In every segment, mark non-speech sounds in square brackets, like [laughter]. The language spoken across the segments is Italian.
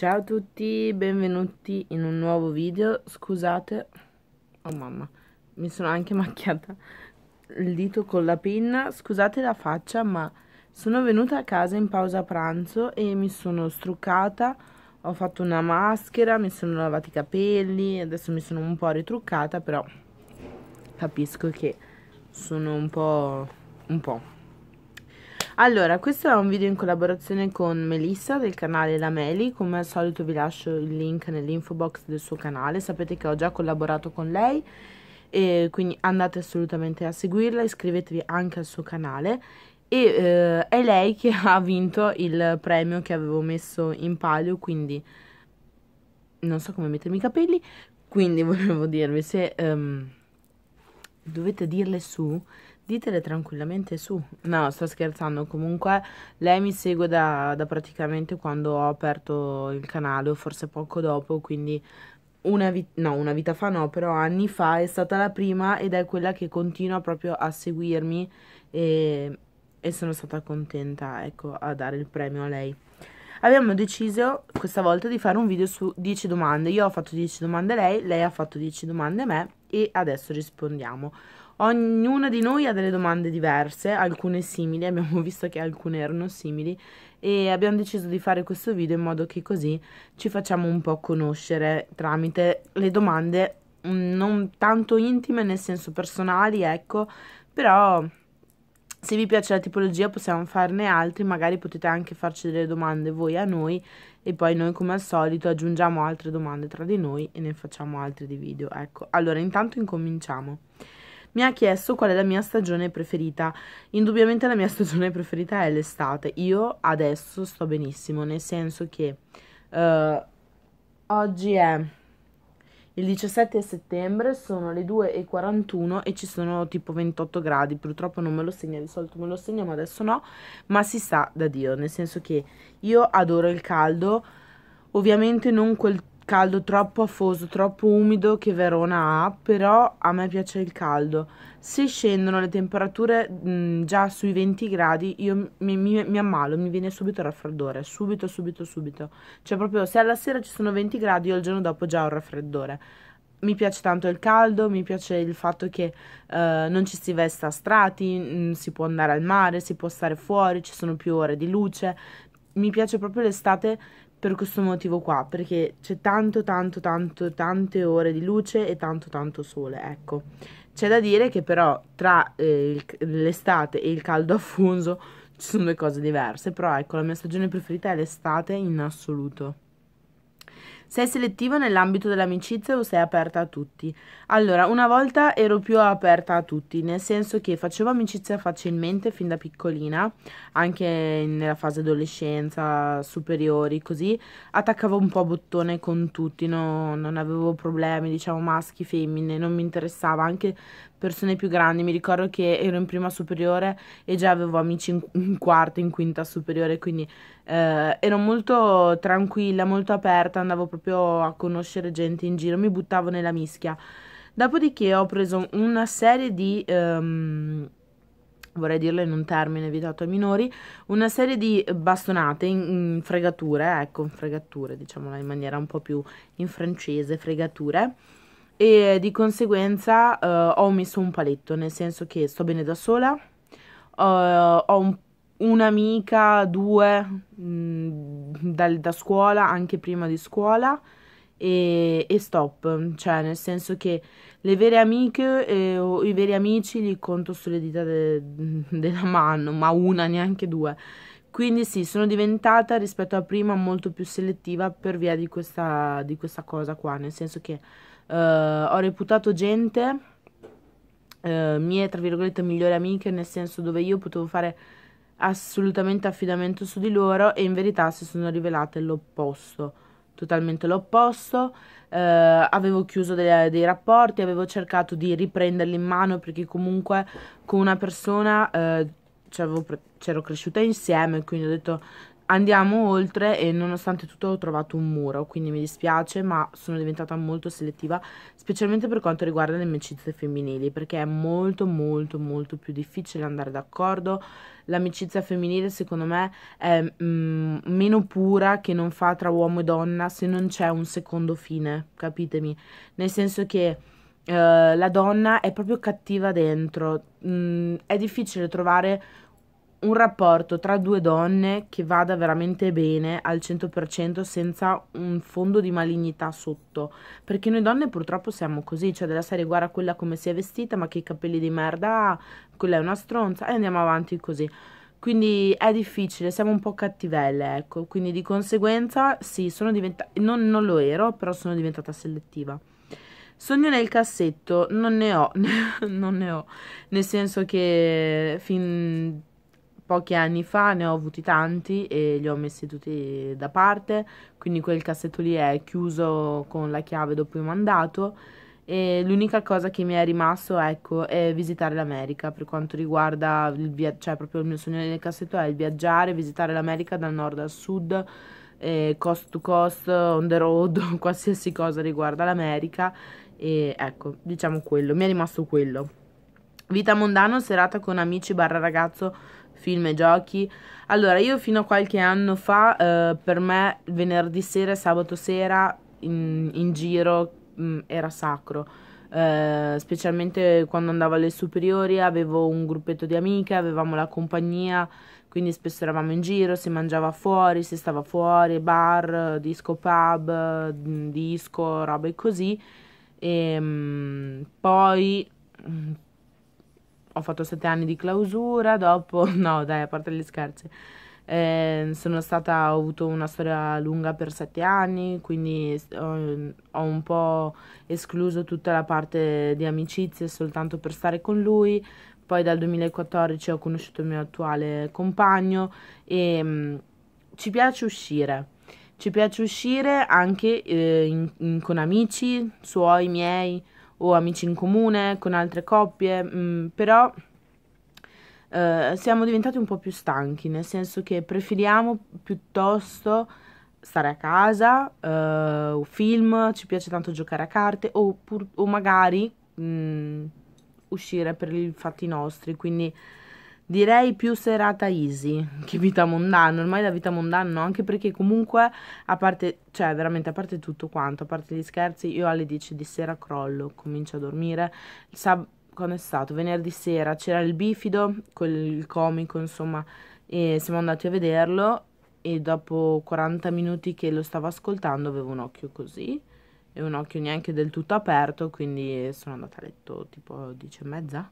Ciao a tutti, benvenuti in un nuovo video. Scusate, oh mamma, mi sono anche [laughs] macchiata il dito con la penna. Scusate la faccia, ma sono venuta a casa in pausa pranzo e mi sono struccata. Ho fatto una maschera, mi sono lavati i capelli, adesso mi sono un po' ritruccata, però capisco che sono un po'... un po' Allora, questo è un video in collaborazione con Melissa del canale La Meli, come al solito vi lascio il link nell'info box del suo canale, sapete che ho già collaborato con lei, quindi andate assolutamente a seguirla, iscrivetevi anche al suo canale e eh, è lei che [laughs] ha vinto il premio che avevo messo in palio, quindi non so come mettermi i capelli, quindi [laughs] volevo dirvi se um, dovete dirle su Ditele tranquillamente su. No, sto scherzando. Comunque lei mi segue da, da, praticamente quando ho aperto il canale, o forse poco dopo, quindi una, vi no, una vita fa no, però anni fa è stata la prima ed è quella che continua proprio a seguirmi e, e sono stata contenta, ecco, a dare il premio a lei. Abbiamo deciso questa volta di fare un video su 10 domande. Io ho fatto 10 domande a lei, lei ha fatto 10 domande a me e adesso rispondiamo. Ognuna di noi ha delle domande diverse, alcune simili, abbiamo [laughs] visto che alcune erano simili e abbiamo deciso di fare questo video in modo che così ci facciamo un po' conoscere tramite le domande mm, non tanto intime nel senso personali, ecco, però se vi piace la tipologia possiamo farne altri, magari potete anche farci delle domande voi a noi e poi noi come al solito aggiungiamo altre domande tra di noi e ne facciamo altri di video, ecco. Allora, intanto incominciamo mi ha chiesto qual è la mia stagione preferita. Indubbiamente la mia [laughs] stagione preferita è l'estate. Io adesso sto benissimo, nel senso che uh, oggi è il 17 settembre, sono le 2.41 e ci sono tipo 28 gradi. Purtroppo non me lo segna, di solito me lo segna, ma adesso no. Ma si sa da Dio, nel senso che io adoro il caldo. Ovviamente non quel caldo troppo afoso, troppo umido che Verona ha, però a me piace il caldo. Se scendono le temperature mh, mm, già sui 20 gradi, io mi, mi, mi, ammalo, mi viene subito il raffreddore, subito, subito, subito. Cioè proprio se alla sera ci sono 20 gradi, io il giorno dopo già ho il raffreddore. Mi piace tanto il caldo, mi piace il fatto che eh, non ci si vesta a strati, mh, mm, si può andare al mare, si può stare fuori, ci sono più ore di luce, mi piace proprio l'estate per questo motivo qua, perché c'è tanto tanto tanto tante ore di luce e tanto tanto sole, ecco. C'è da dire che però tra eh, l'estate e il caldo affuso ci sono due cose diverse, però ecco, la mia stagione preferita è l'estate in assoluto. Sei selettiva nell'ambito dell'amicizia o sei aperta a tutti? Allora, una volta ero più aperta a tutti, nel senso che facevo amicizia facilmente fin da piccolina, anche nella fase adolescenza, superiori, così. Attaccavo un po' bottone con tutti, no, non avevo problemi, diciamo maschi, femmine, non mi interessava, anche persone più grandi. Mi ricordo che ero in prima superiore e già avevo amici in, in quarta, in quinta superiore, quindi eh, ero molto tranquilla, molto aperta, andavo proprio a conoscere gente in giro, mi buttavo nella mischia. Dopodiché ho preso una serie di... Um, vorrei dirlo in un termine vietato ai minori, una serie di bastonate, in, in fregature, ecco, fregature, diciamola in maniera un po' più in francese, fregature, e di conseguenza uh, ho messo un paletto, nel senso che sto bene da sola, uh, ho un, un'amica, due mh, mm, da, da, scuola, anche prima di scuola e, e, stop, cioè nel senso che le vere amiche eh, o i veri amici li conto sulle dita de, [laughs] della mano, ma una, neanche due. Quindi sì, sono diventata rispetto a prima molto più selettiva per via di questa, di questa cosa qua, nel senso che eh, ho reputato gente eh, mie, tra virgolette, migliori amiche, nel senso dove io potevo fare assolutamente affidamento su di loro e in verità si sono rivelate l'opposto, totalmente l'opposto. Eh, avevo chiuso dei, dei, rapporti, avevo cercato di riprenderli in mano perché comunque con una persona eh, c'ero cresciuta insieme, quindi ho detto andiamo oltre e nonostante tutto ho trovato un muro, quindi mi dispiace, ma sono diventata molto selettiva, specialmente per quanto riguarda le amicizie femminili, perché è molto molto molto più difficile andare d'accordo. L'amicizia femminile secondo me è mm, meno pura che non fa tra uomo e donna se non c'è un secondo fine, capitemi? Nel senso che eh, la donna è proprio cattiva dentro, mm, è difficile trovare un rapporto tra due donne che vada veramente bene al 100% senza un fondo di malignità sotto, perché noi donne purtroppo siamo così, cioè della serie guarda quella come si è vestita, ma che capelli di merda ha, quella è una stronza e andiamo avanti così. Quindi è difficile, siamo un po' cattivelle, ecco, quindi di conseguenza sì, sono diventata, non, non lo ero, però sono diventata selettiva. Sogno nel cassetto, non ne ho, [laughs] non ne ho, nel senso che fin pochi anni fa ne ho avuti tanti e li ho messi tutti da parte, quindi quel cassetto lì è chiuso con la chiave dopo il mandato e l'unica cosa che mi è rimasto ecco, è visitare l'America per quanto riguarda il viaggio, cioè proprio il mio sogno nel cassetto è il viaggiare, visitare l'America dal nord al sud, eh, cost to cost, on the road, [laughs] qualsiasi cosa riguarda l'America e ecco, diciamo quello, mi è rimasto quello. Vita mondano, serata con amici barra ragazzo film e giochi. Allora, io fino a qualche anno fa, eh, per me, venerdì sera e sabato sera in, in giro mh, mm, era sacro. Eh, specialmente quando andavo alle superiori avevo un gruppetto di amiche, avevamo la compagnia, quindi spesso eravamo in giro, si mangiava fuori, si stava fuori, bar, disco pub, mm, disco, robe così. E ehm, mh, poi mh, mm, ho fatto sette anni di clausura, dopo, [laughs] no dai, a parte gli scherzi, eh, sono stata, ho avuto una storia lunga per sette anni, quindi ho, ehm, ho un po' escluso tutta la parte di amicizie soltanto per stare con lui, poi dal 2014 ho conosciuto il mio attuale compagno e mh, mm, ci piace uscire. Ci piace uscire anche eh, in, in, con amici, suoi, miei, o amici in comune, con altre coppie, mh, mm, però eh, siamo diventati un po' più stanchi, nel senso che preferiamo piuttosto stare a casa, eh, film, ci piace tanto giocare a carte o, pur, o magari mh, mm, uscire per i fatti nostri, quindi direi più serata easy che vita mondana, ormai la vita mondana, no? anche perché comunque a parte, cioè veramente a parte tutto quanto, a parte gli scherzi, io alle 10 di sera crollo, comincio a dormire, Sab- quando è stato? Venerdì sera c'era il bifido, quel comico insomma, e siamo andati a vederlo e dopo 40 minuti che lo stavo ascoltando avevo un occhio così e un occhio neanche del tutto aperto, quindi sono andata a letto tipo 10 e mezza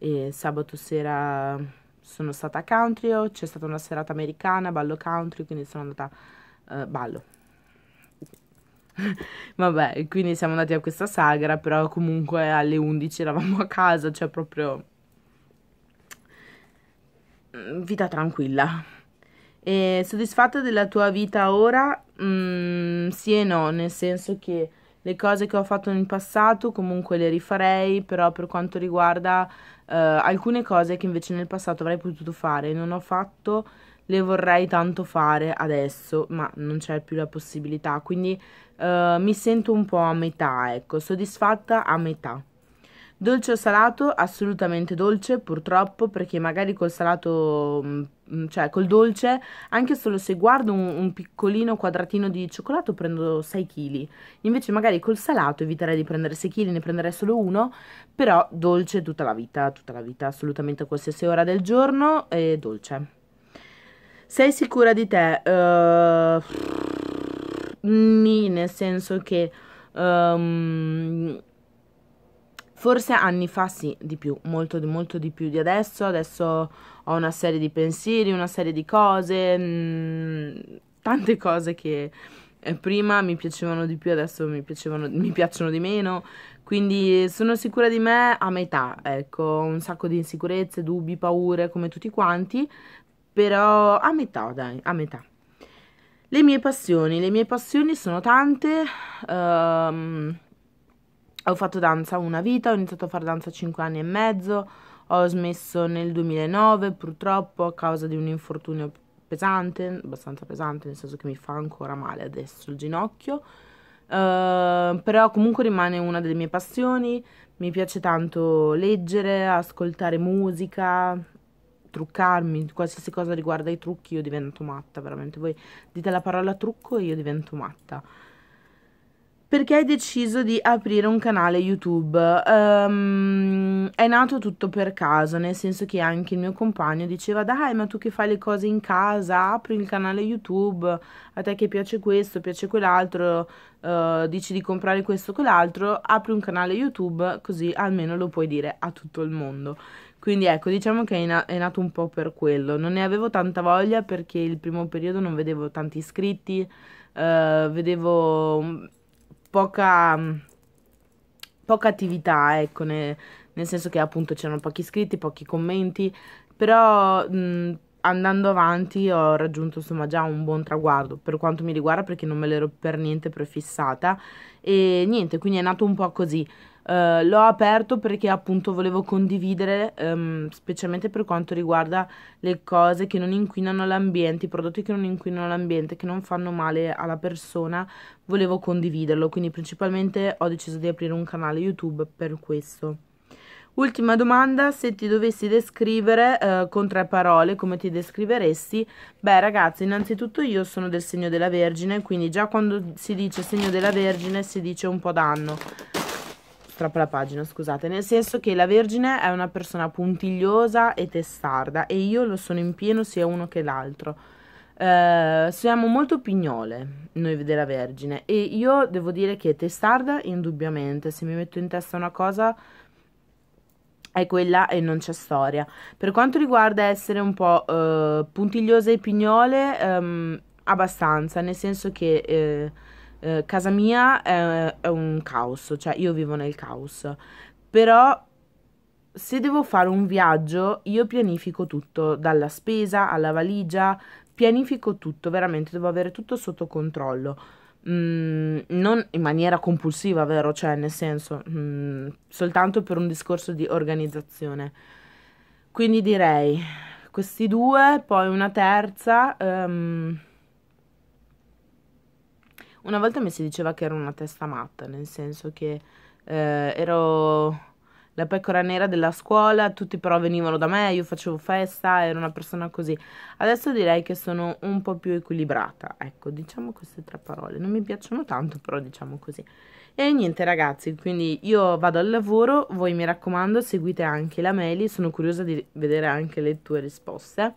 e sabato sera sono stata a country, oh, c'è stata una serata americana, ballo country, quindi sono andata uh, ballo. [laughs] Vabbè, quindi siamo andati a questa sagra, però comunque alle 11 eravamo a casa, cioè proprio mm, vita tranquilla. E soddisfatta della tua vita ora? Mm, sì e no, nel senso che le cose che ho fatto in passato comunque le rifarei, però per quanto riguarda eh, alcune cose che invece nel passato avrei potuto fare, non ho fatto, le vorrei tanto fare adesso, ma non c'è più la possibilità, quindi eh, mi sento un po' a metà, ecco, soddisfatta a metà. Dolce o salato? Assolutamente dolce, purtroppo, perché magari col salato, mm, cioè col dolce, anche solo se guardo un, un piccolino quadratino di cioccolato prendo 6 kg. Invece magari col salato eviterei di prendere 6 kg, ne prenderei solo uno, però dolce tutta la vita, tutta la vita, assolutamente a qualsiasi ora del giorno è dolce. Sei sicura di te? Uh, eh, nì, mm, nel senso che... Um, Forse anni fa sì, di più, molto, molto di più di adesso. Adesso ho una serie di pensieri, una serie di cose, mh, mm, tante cose che eh, prima mi piacevano di più, adesso mi, mi, piacciono di meno. Quindi sono sicura di me a metà, ecco, un sacco di insicurezze, dubbi, paure, come tutti quanti, però a metà, dai, a metà. Le mie passioni, le mie passioni sono tante. Um, ho fatto danza una vita, ho iniziato a fare danza a 5 anni e mezzo, ho smesso nel 2009 purtroppo a causa di un infortunio pesante, abbastanza pesante, nel senso che mi fa ancora male adesso il ginocchio. Uh, però comunque rimane una delle mie passioni, mi piace tanto leggere, ascoltare musica, truccarmi, qualsiasi cosa riguarda i trucchi io divento matta, veramente voi dite la parola trucco e io divento matta perché hai deciso di aprire un canale YouTube? Um, è nato tutto per caso, nel senso che anche il mio compagno diceva: Dai, ma tu che fai le cose in casa, apri il canale YouTube, a te che piace questo, piace quell'altro, uh, dici di comprare questo, o quell'altro, apri un canale YouTube, così almeno lo puoi dire a tutto il mondo. Quindi ecco, diciamo che è, na è, nato un po' per quello. Non ne avevo tanta voglia perché il primo periodo non vedevo tanti iscritti, eh, vedevo mm, poca, mm, poca attività, ecco, nel, nel senso che appunto c'erano pochi iscritti, pochi commenti, però mh, mm, andando avanti ho raggiunto insomma già un buon traguardo per quanto mi riguarda perché non me l'ero per niente prefissata e niente, quindi è nato un po' così. Eh, l'ho aperto perché appunto volevo condividere, um, specialmente per quanto riguarda le cose che non inquinano l'ambiente, i prodotti che non inquinano l'ambiente, che non fanno male alla persona, volevo condividerlo, quindi principalmente ho deciso di aprire un canale YouTube per questo. Ultima domanda, se ti dovessi descrivere uh, con tre parole come ti descriveresti? Beh ragazzi, innanzitutto io sono del segno della Vergine, quindi già quando si dice segno della Vergine si dice un po' d'anno troppo la pagina, scusate, nel senso che la Vergine è una persona puntigliosa e testarda e io lo sono in pieno sia uno che l'altro. Eh, siamo molto pignole noi della Vergine e io devo dire che testarda indubbiamente, se mi metto in testa una cosa è quella e non c'è storia. Per quanto riguarda essere un po' eh, puntigliosa e pignole, ehm, abbastanza, nel senso che... Eh, eh, casa mia è, è un caos, cioè io vivo nel caos, però se devo fare un viaggio io pianifico tutto, dalla spesa alla valigia, pianifico tutto, veramente devo avere tutto sotto controllo. Mm, non in maniera compulsiva, vero? Cioè, nel senso, mm, soltanto per un discorso di organizzazione. Quindi direi questi due, poi una terza. Um, una volta mi si diceva che ero una testa matta, nel senso che eh, ero la pecora nera della scuola, tutti però venivano da me, io facevo festa, ero una persona così. Adesso direi che sono un po' più equilibrata, ecco, diciamo queste tre parole, non mi piacciono tanto, però diciamo così. E niente ragazzi, quindi io vado al lavoro, voi mi raccomando seguite anche la mail, sono curiosa di vedere anche le tue risposte.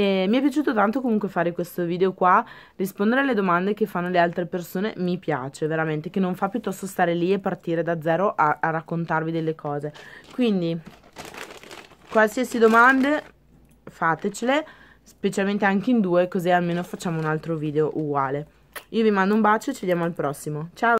E mi è piaciuto tanto comunque fare questo video qua, rispondere alle domande che fanno le altre persone mi piace veramente, che non fa piuttosto stare lì e partire da zero a, a raccontarvi delle cose. Quindi, qualsiasi domande fatecele, specialmente anche in due, così almeno facciamo un altro video uguale. Io vi mando un bacio e ci vediamo al prossimo. Ciao!